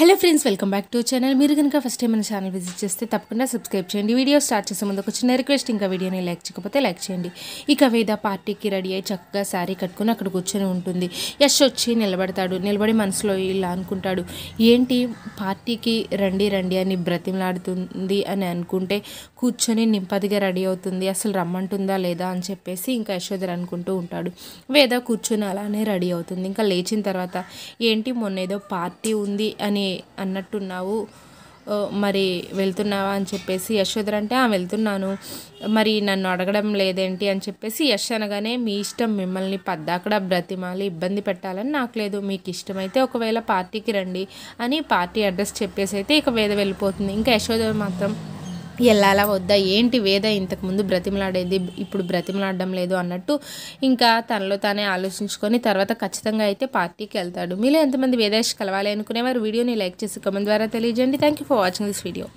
hello friends welcome back to channel మీరు కనుక first time మన ఛానల్ విజిట్ చేస్తే తప్పకుండా సబ్స్క్రైబ్ చేయండి వీడియో స్టార్ట్ చేసే ముందు ఒక చిన్న రిక్వెస్ట్ ఇంకా వీడియోని లైక్ చేయకపోతే లైక్ చేయండి ఇక వేద పార్టీకి రెడీ అయ్యి చక్కగా శారీ కట్టుకుని అక్కడ కూర్చొని ఉంటుంది యశ్ వచ్చి నిలబడతాడు నిలబడి మనసులో ఇలా అనుకుంటాడు ఏంటి పార్టీకి రండి రండి అని బ్రతిమలాడుతుంది అని అనుకుంటే కూర్చొని నింపదిగా రెడీ అవుతుంది అసలు రమ్మంటుందా లేదా అని చెప్పేసి ఇంకా యశోధర్ అనుకుంటూ ఉంటాడు వేద కూర్చొని అలానే రెడీ అవుతుంది ఇంకా లేచిన తర్వాత ఏంటి మొన్న ఏదో పార్టీ ఉంది అని అన్నట్టున్నావు మరి వెళ్తున్నావా అని చెప్పేసి యశోధర అంటే ఆ వెళ్తున్నాను మరి నన్ను అడగడం లేదేంటి అని చెప్పేసి యశ్ అనగానే మీ ఇష్టం మిమ్మల్ని పద్దాకడ బ్రతిమాలి ఇబ్బంది పెట్టాలని నాకు లేదు మీకు ఇష్టమైతే ఒకవేళ పార్టీకి రండి అని పార్టీ అడ్రస్ చెప్పేసి అయితే ఇక వేద వెళ్ళిపోతుంది ఇంకా యశోధర మాత్రం వెళ్ళాలా వద్దా ఏంటి వేద ఇంతకుముందు బ్రతిమలాడేది ఇప్పుడు బ్రతిమలాడడం లేదు అన్నట్టు ఇంకా తనలో తానే ఆలోచించుకొని తర్వాత ఖచ్చితంగా అయితే పార్టీకి వెళ్తాడు మీలో ఎంతమంది వేదేష్ కలవాలి అనుకునేవారు వీడియోని లైక్ చేసి కమెంట్ ద్వారా తెలియజేయండి thank you for watching this video